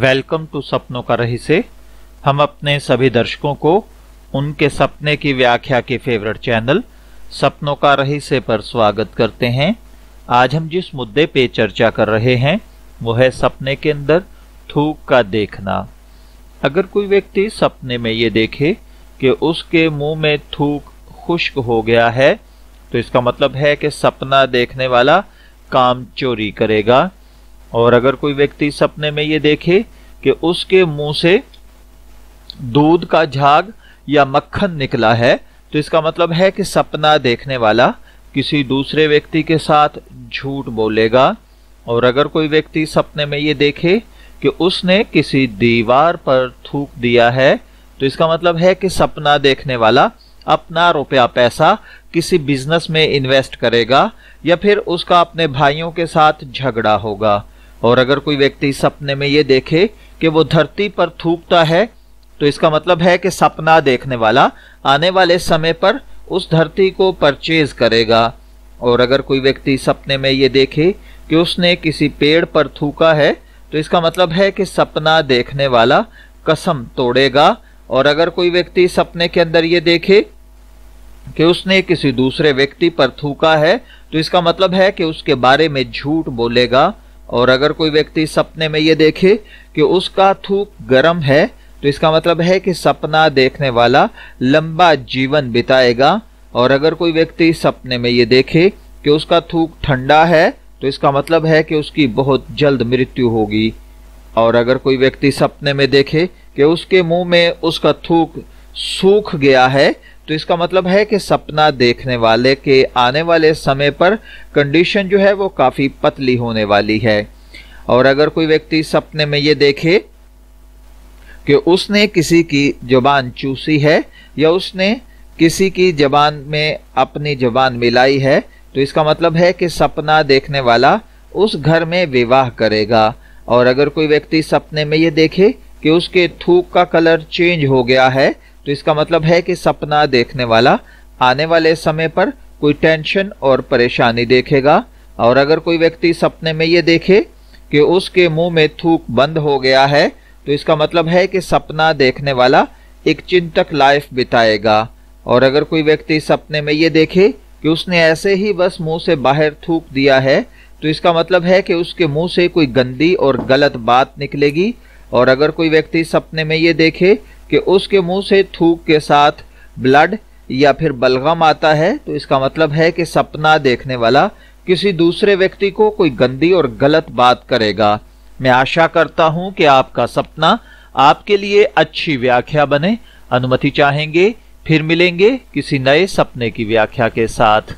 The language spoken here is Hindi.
वेलकम टू सपनों का रही से हम अपने सभी दर्शकों को उनके सपने की व्याख्या के फेवरेट चैनल सपनों का रही से पर स्वागत करते हैं आज हम जिस मुद्दे पे चर्चा कर रहे हैं वो है सपने के अंदर थूक का देखना अगर कोई व्यक्ति सपने में ये देखे कि उसके मुंह में थूक खुश्क हो गया है तो इसका मतलब है कि सपना देखने वाला काम चोरी करेगा और अगर कोई व्यक्ति सपने में ये देखे कि उसके मुंह से दूध का झाग या मक्खन निकला है तो इसका मतलब है कि सपना देखने वाला किसी दूसरे व्यक्ति के साथ झूठ बोलेगा और अगर कोई व्यक्ति सपने में ये देखे कि उसने किसी दीवार पर थूक दिया है तो इसका मतलब है कि सपना देखने वाला अपना रुपया पैसा किसी बिजनेस में इन्वेस्ट करेगा या फिर उसका अपने भाइयों के साथ झगड़ा होगा और अगर कोई व्यक्ति सपने में ये देखे कि वो धरती पर थूकता है तो इसका मतलब है कि सपना देखने वाला आने वाले समय पर उस धरती को परचेज करेगा और अगर कोई व्यक्ति सपने में ये देखे कि उसने किसी पेड़ पर थूका है तो इसका मतलब है कि सपना देखने वाला कसम तोड़ेगा और अगर कोई व्यक्ति सपने के अंदर ये देखे कि उसने किसी दूसरे व्यक्ति पर थूका है तो इसका मतलब है कि उसके बारे में झूठ बोलेगा और अगर कोई व्यक्ति सपने में ये देखे कि उसका थूक गर्म है तो इसका मतलब है कि सपना देखने वाला लंबा जीवन बिताएगा और अगर कोई व्यक्ति सपने में ये देखे कि उसका थूक ठंडा है तो इसका मतलब है कि उसकी बहुत जल्द मृत्यु होगी और अगर कोई व्यक्ति सपने में देखे कि उसके मुंह में उसका थूक सूख गया है तो इसका मतलब है कि सपना देखने वाले के आने वाले समय पर कंडीशन जो है वो काफ़ी पतली होने वाली है और अगर कोई व्यक्ति सपने में ये देखे कि उसने किसी की जबान चूसी है या उसने किसी की जबान में अपनी जबान मिलाई है तो इसका मतलब है कि सपना देखने वाला उस घर में विवाह करेगा और अगर कोई व्यक्ति सपने में ये देखे कि उसके थूक का कलर चेंज हो गया है तो इसका मतलब है कि सपना देखने वाला आने वाले समय पर कोई टेंशन और परेशानी देखेगा और अगर कोई व्यक्ति सपने में ये देखे कि उसके मुंह में थूक बंद हो गया है तो इसका मतलब है कि सपना देखने वाला एक चिंतक लाइफ बिताएगा और अगर कोई व्यक्ति सपने में ये देखे कि उसने ऐसे ही बस मुंह से बाहर थूक दिया है तो इसका मतलब है कि उसके मुंह से कोई गंदी और गलत बात निकलेगी और अगर कोई व्यक्ति सपने में ये देखे कि उसके मुंह से थूक के साथ ब्लड या फिर बलगम आता है तो इसका मतलब है कि सपना देखने वाला किसी दूसरे व्यक्ति को कोई गंदी और गलत बात करेगा मैं आशा करता हूं कि आपका सपना आपके लिए अच्छी व्याख्या बने अनुमति चाहेंगे फिर मिलेंगे किसी नए सपने की व्याख्या के साथ